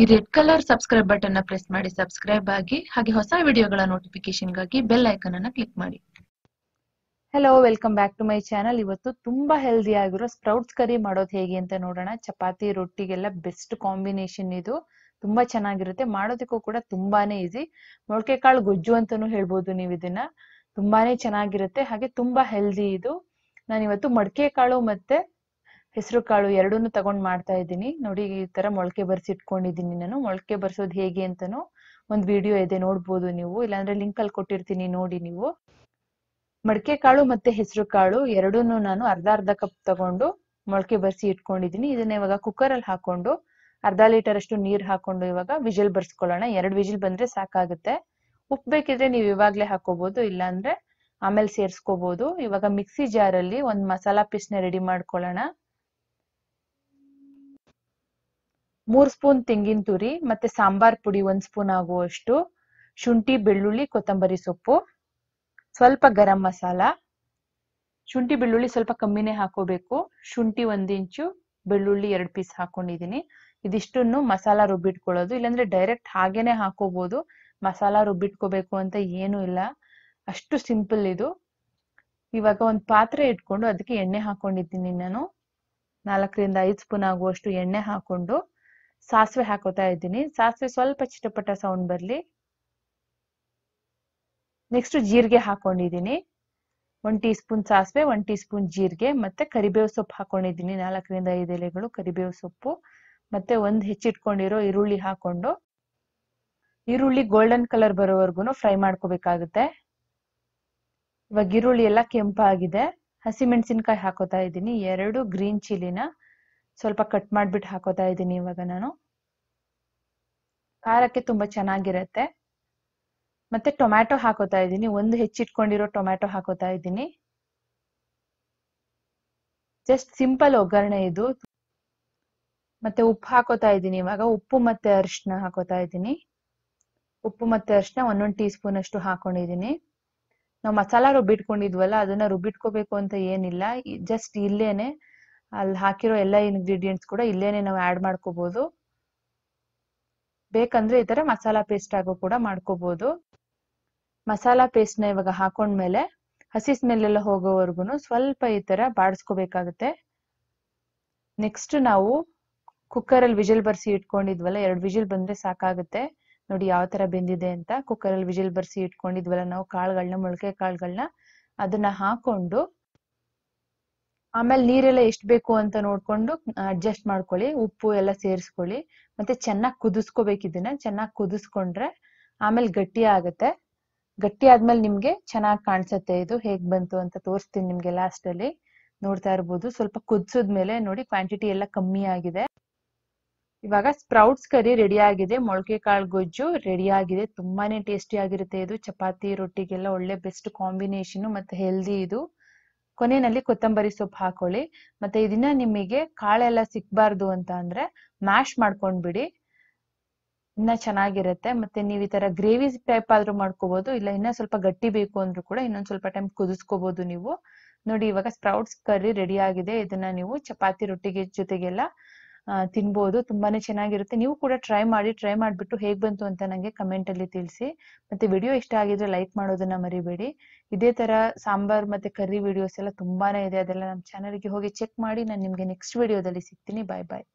ಈ red colour subscribe button press ಮಾಡಿ subscribe ಆಗಿ ಹಾಗೆ ಹೊಸ ವಿಡಿಯೋಗಳ ಗಾಗಿ ಬೆಲ್ ಐಕನ್ ಅನ್ನ ಕ್ಲಿಕ್ ಮಾಡಿ hello welcome back to my channel ಇವತ್ತು ತುಂಬಾ ಹೆಲ್ದಿ ಆಗಿರೋ ಸ್ಪ್ರೌಟ್ಸ್ ಕರಿ ಮಾಡೋದು ಹೇಗೆ ಅಂತ ನೋಡೋಣ ಚಪಾತಿ ರೊಟ್ಟಿಗೆಲ್ಲ ಬೆಸ್ಟ್ ಕಾಂಬಿನೇಷನ್ ಇದು ತುಂಬಾ ಚೆನ್ನಾಗಿರುತ್ತೆ ಮಾಡೋದಕ್ಕೂ ಕೂಡ ತುಂಬಾನೇ ಈಸಿ ಮೊಳಕೆ ಕಾಳು ಗೊಜ್ಜು ಅಂತಾನು ಹೇಳ್ಬೋದು ನೀವು ಇದನ್ನ ತುಂಬಾನೇ ಚೆನ್ನಾಗಿರುತ್ತೆ ಹಾಗೆ ತುಂಬಾ ಹೆಲ್ದಿ ಇದು ನಾನು ಇವತ್ತು ಮಡಕೆ ಕಾಳು ಮತ್ತೆ ಹೆಸರು ಕಾಳು ಎರಡನ್ನು ತಗೊಂಡ್ ಮಾಡ್ತಾ ಇದ್ದೀನಿ ನೋಡಿ ಈ ತರ ಮೊಳಕೆ ಬರ್ಸಿ ಇಟ್ಕೊಂಡಿದೀನಿ ನಾನು ಮೊಳಕೆ ಬರ್ಸೋದು ಹೇಗೆ ಅಂತಾನು ಒಂದ್ ವಿಡಿಯೋ ಇದೆ ನೋಡ್ಬೋದು ನೀವು ಇಲ್ಲಾಂದ್ರೆ ಲಿಂಕ್ ಅಲ್ಲಿ ಕೊಟ್ಟಿರ್ತೀನಿ ನೋಡಿ ನೀವು ಮಡಕೆ ಕಾಳು ಮತ್ತೆ ಹೆಸರು ಕಾಳು ಎರಡೂನು ನಾನು ಅರ್ಧ ಅರ್ಧ ಕಪ್ ತಗೊಂಡು ಮೊಳಕೆ ಬರ್ಸಿ ಇಟ್ಕೊಂಡಿದೀನಿ ಇದನ್ನ ಇವಾಗ ಕುಕ್ಕರ್ ಅಲ್ಲಿ ಹಾಕೊಂಡು ಅರ್ಧ ಲೀಟರ್ ಅಷ್ಟು ನೀರ್ ಹಾಕೊಂಡು ಇವಾಗ ವಿಜಿಲ್ ಬರ್ಸ್ಕೊಳ್ಳೋಣ ಎರಡು ವಿಜಿಲ್ ಬಂದ್ರೆ ಸಾಕಾಗುತ್ತೆ ಉಪ್ಪು ಬೇಕಿದ್ರೆ ನೀವು ಇವಾಗ್ಲೇ ಹಾಕೋಬಹುದು ಇಲ್ಲಾಂದ್ರೆ ಆಮೇಲೆ ಸೇರ್ಸ್ಕೋಬಹುದು ಇವಾಗ ಮಿಕ್ಸಿ ಜಾರ್ ಅಲ್ಲಿ ಒಂದ್ ಮಸಾಲಾ ಪೀಸ್ ನ ರೆಡಿ ಮಾಡ್ಕೊಳ್ಳೋಣ ಮೂರ್ ಸ್ಪೂನ್ ತೆಂಗಿನ ತುರಿ ಮತ್ತೆ ಸಾಂಬಾರ್ ಪುಡಿ ಒಂದ್ ಸ್ಪೂನ್ ಆಗುವಷ್ಟು ಶುಂಠಿ ಬೆಳ್ಳುಳ್ಳಿ ಕೊತ್ತಂಬರಿ ಸೊಪ್ಪು ಸ್ವಲ್ಪ ಗರಂ ಮಸಾಲ ಶುಂಠಿ ಬೆಳ್ಳುಳ್ಳಿ ಸ್ವಲ್ಪ ಕಮ್ಮಿನೇ ಹಾಕೋಬೇಕು ಶುಂಠಿ ಒಂದ್ ಇಂಚು ಬೆಳ್ಳುಳ್ಳಿ ಎರಡು ಪೀಸ್ ಹಾಕೊಂಡಿದೀನಿ ಇದಿಷ್ಟನ್ನು ಮಸಾಲ ರುಬ್ಬಿಟ್ಕೊಳ್ಳೋದು ಇಲ್ಲಾಂದ್ರೆ ಡೈರೆಕ್ಟ್ ಹಾಗೇನೆ ಹಾಕೋಬಹುದು ಮಸಾಲ ರುಬ್ಬಿಟ್ಕೋಬೇಕು ಅಂತ ಏನು ಇಲ್ಲ ಅಷ್ಟು ಸಿಂಪಲ್ ಇದು ಇವಾಗ ಒಂದು ಪಾತ್ರೆ ಇಟ್ಕೊಂಡು ಅದಕ್ಕೆ ಎಣ್ಣೆ ಹಾಕೊಂಡಿದ್ದೀನಿ ನಾನು ನಾಲ್ಕರಿಂದ ಐದು ಸ್ಪೂನ್ ಆಗುವಷ್ಟು ಎಣ್ಣೆ ಹಾಕೊಂಡು ಸಾಸಿವೆ ಹಾಕೋತಾ ಇದ್ದೀನಿ ಸಾಸಿವೆ ಸ್ವಲ್ಪ ಚಿಟಪಟ ಸೌಂಡ್ ಬರಲಿ ನೆಕ್ಸ್ಟ್ ಜೀರಿಗೆ ಹಾಕೊಂಡಿದ್ದೀನಿ ಒನ್ ಟೀ ಸ್ಪೂನ್ ಸಾಸಿವೆ ಒನ್ ಟೀ ಸ್ಪೂನ್ ಜೀರಿಗೆ ಮತ್ತೆ ಕರಿಬೇವು ಸೊಪ್ಪು ಹಾಕೊಂಡಿದ್ದೀನಿ ನಾಲ್ಕರಿಂದ ಐದು ಎಲೆಗಳು ಕರಿಬೇವು ಸೊಪ್ಪು ಮತ್ತೆ ಒಂದು ಹೆಚ್ಚಿಟ್ಕೊಂಡಿರೋ ಈರುಳ್ಳಿ ಹಾಕೊಂಡು ಈರುಳ್ಳಿ ಗೋಲ್ಡನ್ ಕಲರ್ ಬರೋವರೆಗೂ ಫ್ರೈ ಮಾಡ್ಕೋಬೇಕಾಗುತ್ತೆ ಇವಾಗ ಈರುಳ್ಳಿ ಎಲ್ಲ ಕೆಂಪಾಗಿದೆ ಹಸಿಮೆಣಸಿನ್ಕಾಯಿ ಹಾಕೋತಾ ಇದ್ದೀನಿ ಎರಡು ಗ್ರೀನ್ ಚಿಲಿನ ಸ್ವಲ್ಪ ಕಟ್ ಮಾಡ್ಬಿಟ್ಟು ಹಾಕೋತಾ ಇದ್ದೀನಿ ಇವಾಗ ನಾನು ಖಾರಕ್ಕೆ ತುಂಬಾ ಚೆನ್ನಾಗಿರತ್ತೆ ಮತ್ತೆ ಟೊಮ್ಯಾಟೊ ಹಾಕೋತಾ ಇದ್ದೀನಿ ಒಂದು ಹೆಚ್ಚಿಟ್ಕೊಂಡಿರೋ ಟೊಮ್ಯಾಟೊ ಹಾಕೋತಾ ಇದ್ದೀನಿ ಜಸ್ಟ್ ಸಿಂಪಲ್ ಒಗ್ಗರಣೆ ಇದು ಮತ್ತೆ ಉಪ್ಪು ಹಾಕೋತಾ ಇದ್ದೀನಿ ಇವಾಗ ಉಪ್ಪು ಮತ್ತೆ ಅರಿಶಿನ ಹಾಕೋತಾ ಇದ್ದೀನಿ ಉಪ್ಪು ಮತ್ತೆ ಅರಿಶಿನ ಒಂದೊಂದು ಟೀ ಸ್ಪೂನ್ ಅಷ್ಟು ಹಾಕೊಂಡಿದ್ದೀನಿ ನಾವು ಮಸಾಲ ರುಬ್ಬಿಟ್ಕೊಂಡಿದ್ವಲ್ಲ ಅದನ್ನ ರುಬ್ಬಿಟ್ಕೋಬೇಕು ಅಂತ ಏನಿಲ್ಲ ಜಸ್ಟ್ ಇಲ್ಲೇನೆ ಅಲ್ಲಿ ಹಾಕಿರೋ ಎಲ್ಲ ಇಂಗ್ರೀಡಿಯೆಂಟ್ಸ್ ಕೂಡ ಇಲ್ಲೇನೆ ನಾವು ಆಡ್ ಮಾಡ್ಕೋಬಹುದು ಬೇಕಂದ್ರೆ ಈ ತರ ಮಸಾಲ ಪೇಸ್ಟ್ ಆಗೋ ಕೂಡ ಮಾಡ್ಕೋಬಹುದು ಮಸಾಲಾ ನ ಇವಾಗ ಹಾಕೊಂಡ್ಮೇಲೆ ಹಸಿ ಸ್ಮೆಲ್ ಎಲ್ಲ ಹೋಗೋವರೆಗೂ ಸ್ವಲ್ಪ ಈ ತರ ಬಾಡಿಸ್ಕೋಬೇಕಾಗತ್ತೆ ನೆಕ್ಸ್ಟ್ ನಾವು ಅಲ್ಲಿ ವಿಜಿಲ್ ಬರ್ಸಿ ಇಟ್ಕೊಂಡಿದ್ವಲ್ಲ ಎರಡು ವಿಜಿಲ್ ಬಂದ್ರೆ ಸಾಕಾಗುತ್ತೆ ನೋಡಿ ಯಾವ ತರ ಬೆಂದಿದೆ ಅಂತ ಅಲ್ಲಿ ವಿಜಿಲ್ ಬರ್ಸಿ ಇಟ್ಕೊಂಡಿದ್ವಲ್ಲ ನಾವು ಕಾಳುಗಳನ್ನ ಮೊಳಕೆ ಕಾಳುಗಳನ್ನ ಅದನ್ನ ಹಾಕೊಂಡು ಆಮೇಲೆ ನೀರೆಲ್ಲ ಎಷ್ಟು ಬೇಕು ಅಂತ ನೋಡ್ಕೊಂಡು ಅಡ್ಜಸ್ಟ್ ಮಾಡ್ಕೊಳ್ಳಿ ಉಪ್ಪು ಎಲ್ಲ ಸೇರಿಸ್ಕೊಳ್ಳಿ ಮತ್ತೆ ಚೆನ್ನಾಗಿ ಕುದಿಸ್ಕೋಬೇಕು ಇದನ್ನ ಚೆನ್ನಾಗಿ ಕುದಿಸ್ಕೊಂಡ್ರೆ ಆಮೇಲೆ ಗಟ್ಟಿ ಆಗುತ್ತೆ ಗಟ್ಟಿ ಆದ್ಮೇಲೆ ನಿಮ್ಗೆ ಚೆನ್ನಾಗಿ ಕಾಣಿಸುತ್ತೆ ಇದು ಹೇಗ್ ಬಂತು ಅಂತ ತೋರಿಸ್ತೀನಿ ನಿಮ್ಗೆ ಲಾಸ್ಟ್ ಅಲ್ಲಿ ನೋಡ್ತಾ ಇರ್ಬೋದು ಸ್ವಲ್ಪ ಕುದಿಸಿದ್ಮೇಲೆ ನೋಡಿ ಕ್ವಾಂಟಿಟಿ ಎಲ್ಲ ಕಮ್ಮಿ ಆಗಿದೆ ಇವಾಗ ಸ್ಪ್ರೌಟ್ಸ್ ಕರಿ ರೆಡಿ ಆಗಿದೆ ಮೊಳಕೆ ಕಾಳು ಗೊಜ್ಜು ರೆಡಿ ಆಗಿದೆ ತುಂಬಾನೇ ಟೇಸ್ಟಿ ಆಗಿರುತ್ತೆ ಇದು ಚಪಾತಿ ರೊಟ್ಟಿಗೆಲ್ಲ ಒಳ್ಳೆ ಬೆಸ್ಟ್ ಕಾಂಬಿನೇಷನ್ ಮತ್ತೆ ಹೆಲ್ದಿ ಇದು ಕೊನೆಯಲ್ಲಿ ಕೊತ್ತಂಬರಿ ಸೊಪ್ಪು ಹಾಕೊಳ್ಳಿ ಮತ್ತೆ ಇದನ್ನ ನಿಮಗೆ ಕಾಳೆಲ್ಲ ಸಿಕ್ಬಾರ್ದು ಅಂತ ಅಂದ್ರೆ ಮ್ಯಾಶ್ ಮಾಡ್ಕೊಂಡ್ಬಿಡಿ ಇನ್ನ ಚೆನ್ನಾಗಿರುತ್ತೆ ಮತ್ತೆ ನೀವ್ ಈ ತರ ಗ್ರೇವಿ ಟೈಪ್ ಆದ್ರೂ ಮಾಡ್ಕೋಬಹುದು ಇಲ್ಲ ಇನ್ನ ಸ್ವಲ್ಪ ಗಟ್ಟಿ ಬೇಕು ಅಂದ್ರೂ ಕೂಡ ಇನ್ನೊಂದ್ ಸ್ವಲ್ಪ ಟೈಮ್ ಕುದಿಸ್ಕೋಬಹುದು ನೀವು ನೋಡಿ ಇವಾಗ ಸ್ಪ್ರೌಟ್ಸ್ ಕರಿ ರೆಡಿ ಆಗಿದೆ ಇದನ್ನ ನೀವು ಚಪಾತಿ ರೊಟ್ಟಿಗೆ ಜೊತೆಗೆಲ್ಲ ತಿನ್ಬೋದು ತುಂಬಾನೇ ಚೆನ್ನಾಗಿರುತ್ತೆ ನೀವು ಕೂಡ ಟ್ರೈ ಮಾಡಿ ಟ್ರೈ ಮಾಡಿಬಿಟ್ಟು ಹೇಗ್ ಬಂತು ಅಂತ ನಂಗೆ ಕಮೆಂಟ್ ಅಲ್ಲಿ ತಿಳಿಸಿ ಮತ್ತೆ ವಿಡಿಯೋ ಇಷ್ಟ ಆಗಿದ್ರೆ ಲೈಕ್ ಮಾಡೋದನ್ನ ಮರಿಬೇಡಿ ಇದೇ ತರ ಸಾಂಬಾರ್ ಮತ್ತೆ ಕರಿ ವಿಡಿಯೋಸ್ ಎಲ್ಲ ತುಂಬಾನೇ ಇದೆ ಅದೆಲ್ಲ ನಮ್ಮ ಚಾನಲ್ಗೆ ಹೋಗಿ ಚೆಕ್ ಮಾಡಿ ನಾನು ನಿಮ್ಗೆ ನೆಕ್ಸ್ಟ್ ವಿಡಿಯೋದಲ್ಲಿ ಸಿಗ್ತೀನಿ ಬಾಯ್ ಬಾಯ್